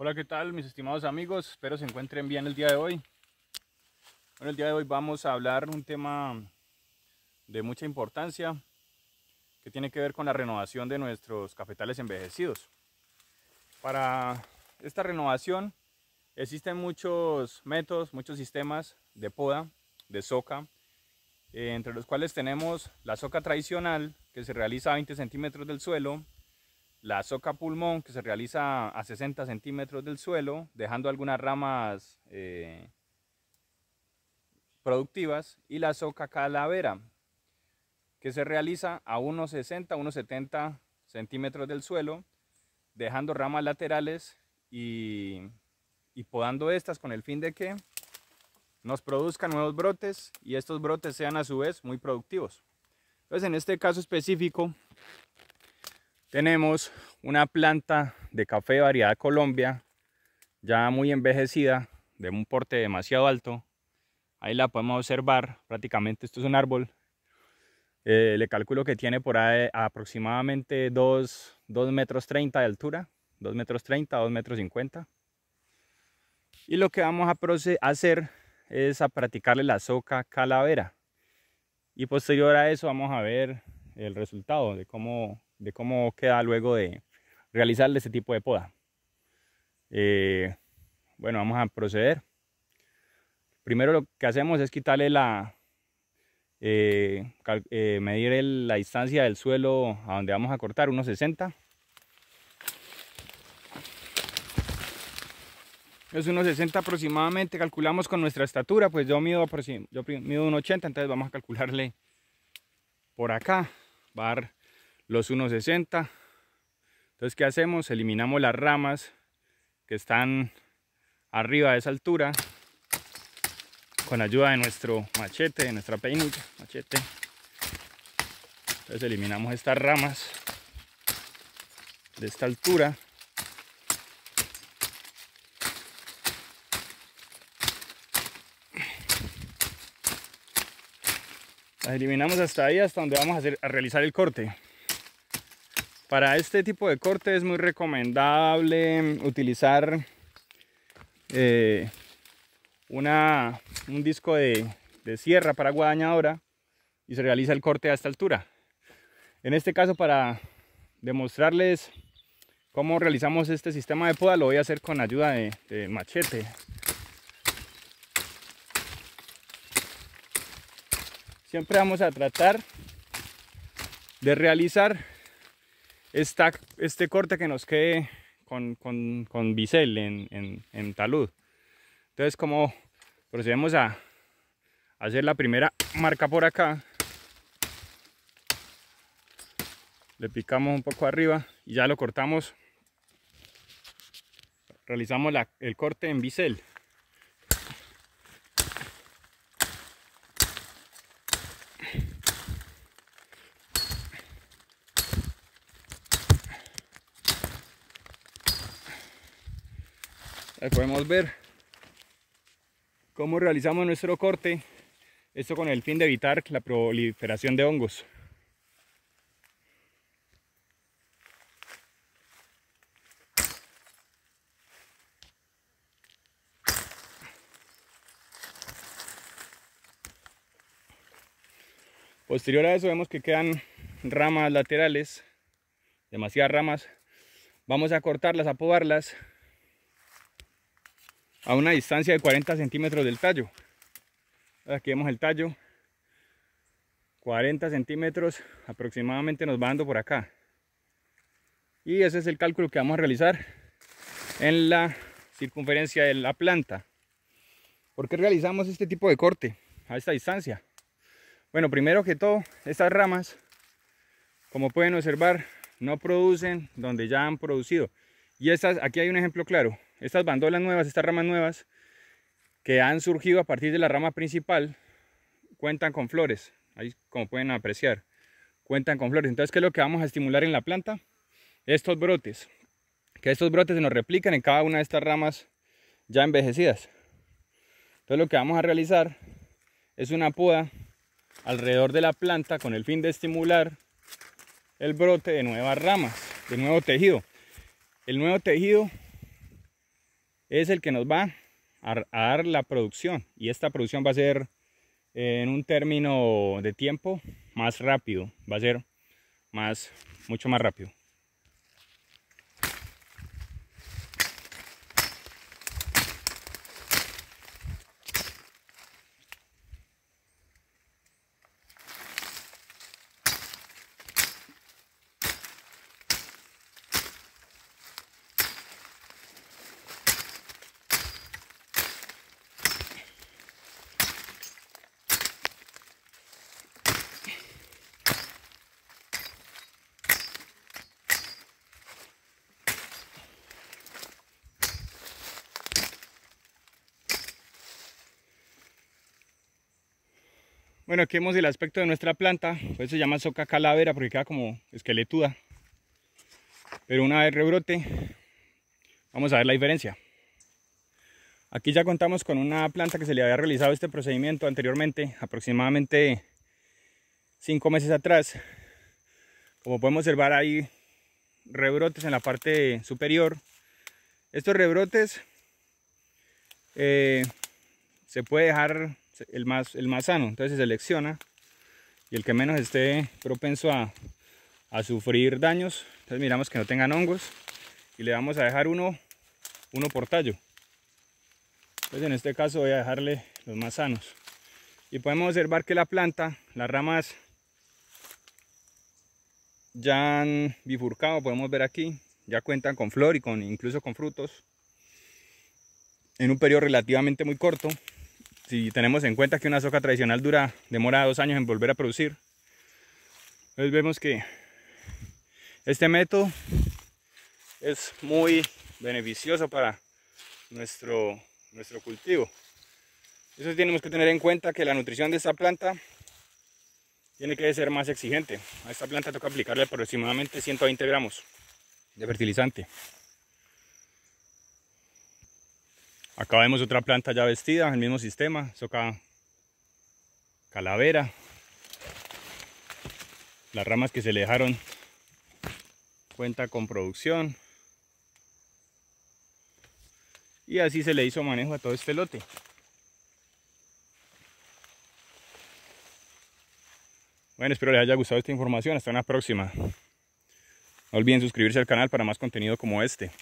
Hola, ¿qué tal mis estimados amigos? Espero se encuentren bien el día de hoy. Bueno, el día de hoy vamos a hablar un tema de mucha importancia que tiene que ver con la renovación de nuestros cafetales envejecidos. Para esta renovación existen muchos métodos, muchos sistemas de poda, de soca, eh, entre los cuales tenemos la soca tradicional que se realiza a 20 centímetros del suelo, la soca pulmón que se realiza a 60 centímetros del suelo, dejando algunas ramas eh, productivas, y la soca calavera que se realiza a unos 60, unos 70 centímetros del suelo, dejando ramas laterales y, y podando estas con el fin de que nos produzcan nuevos brotes y estos brotes sean a su vez muy productivos. Entonces en este caso específico tenemos una planta de café variedad Colombia, ya muy envejecida, de un porte demasiado alto. Ahí la podemos observar, prácticamente esto es un árbol. Eh, le calculo que tiene por aproximadamente 2, metros 30 de altura, 2 metros 30, 2 metros 50. Y lo que vamos a hacer es a practicarle la soca calavera. Y posterior a eso vamos a ver el resultado de cómo, de cómo queda luego de Realizarle este tipo de poda. Eh, bueno, vamos a proceder. Primero lo que hacemos es quitarle la, eh, eh, medir la distancia del suelo a donde vamos a cortar, unos 60. Es unos 60 aproximadamente, calculamos con nuestra estatura, pues yo mido, yo mido un 80, entonces vamos a calcularle por acá, va los 1,60. Entonces, ¿qué hacemos? Eliminamos las ramas que están arriba de esa altura con ayuda de nuestro machete, de nuestra peinilla, machete. Entonces eliminamos estas ramas de esta altura. Las eliminamos hasta ahí, hasta donde vamos a, a realizar el corte. Para este tipo de corte es muy recomendable utilizar eh, un disco de, sierra para guadañadora y se realiza el corte a esta altura. En este caso para demostrarles cómo realizamos este sistema de poda lo voy a hacer con ayuda de machete. Siempre vamos a tratar de realizar esta, este corte que nos quede con, bisel en, talud. Entonces como procedemos a hacer la primera marca por acá, le picamos un poco arriba y ya lo cortamos. Realizamos el corte en bisel. podemos ver cómo realizamos nuestro corte, esto con el fin de evitar la proliferación de hongos. Posterior a eso vemos que quedan ramas laterales, demasiadas ramas. Vamos a cortarlas, a podarlas a una distancia de 40 centímetros del tallo. Aquí vemos el tallo. 40 centímetros aproximadamente nos va dando por acá. Y ese es el cálculo que vamos a realizar en la circunferencia de la planta. ¿Por qué realizamos este tipo de corte a esta distancia? Bueno, primero que todo, estas ramas, como pueden observar, no producen donde ya han producido. Y estas, aquí hay un ejemplo claro estas bandolas nuevas, estas ramas nuevas que han surgido a partir de la rama principal, cuentan con flores. Ahí como pueden apreciar, cuentan con flores. Entonces, ¿qué es lo que vamos a estimular en la planta? Estos brotes. Que estos brotes se nos replican en cada una de estas ramas ya envejecidas. Entonces, lo que vamos a realizar es una poda alrededor de la planta con el fin de estimular el brote de nuevas ramas, de nuevo tejido. El nuevo tejido es el que nos va a, dar la producción y esta producción va a ser en un término de tiempo más rápido, va a ser más, mucho más rápido. Bueno, aquí vemos el aspecto de nuestra planta, pues se llama soca calavera porque queda como esqueletuda. Pero una vez rebrote, vamos a ver la diferencia. Aquí ya contamos con una planta que se le había realizado este procedimiento anteriormente, aproximadamente 5 meses atrás. Como podemos observar hay rebrotes en la parte superior. Estos rebrotes eh, se puede dejar el más, sano. Entonces se selecciona y el que menos esté propenso a, sufrir daños, entonces miramos que no tengan hongos y le vamos a dejar uno, uno por tallo. Entonces en este caso voy a dejarle los más sanos. Y podemos observar que la planta, las ramas ya han bifurcado, podemos ver aquí, ya cuentan con flor y con incluso con frutos en un periodo relativamente muy corto si tenemos en cuenta que una soca tradicional dura, demora dos años en volver a producir. vemos que este método es muy beneficioso para nuestro, nuestro cultivo. Eso tenemos que tener en cuenta que la nutrición de esta planta tiene que ser más exigente. A esta planta toca aplicarle aproximadamente 120 gramos de fertilizante. Acá vemos otra planta ya vestida, el mismo sistema, soca acá calavera. Las ramas que se le dejaron cuenta con producción. Y así se le hizo manejo a todo este lote. Bueno, espero les haya gustado esta información. Hasta una próxima. No olviden suscribirse al canal para más contenido como este.